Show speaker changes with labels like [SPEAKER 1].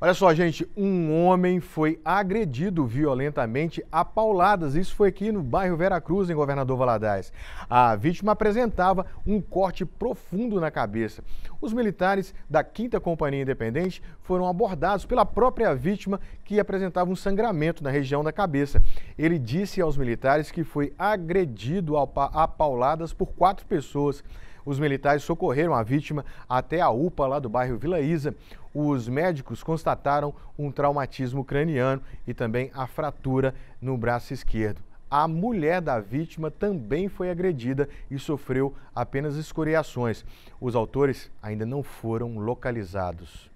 [SPEAKER 1] Olha só, gente, um homem foi agredido violentamente a pauladas. Isso foi aqui no bairro Vera Cruz, em Governador Valadares. A vítima apresentava um corte profundo na cabeça. Os militares da 5 Companhia Independente foram abordados pela própria vítima, que apresentava um sangramento na região da cabeça. Ele disse aos militares que foi agredido a pauladas por quatro pessoas. Os militares socorreram a vítima até a UPA lá do bairro Vila Isa os médicos constataram um traumatismo craniano e também a fratura no braço esquerdo. A mulher da vítima também foi agredida e sofreu apenas escoriações. Os autores ainda não foram localizados.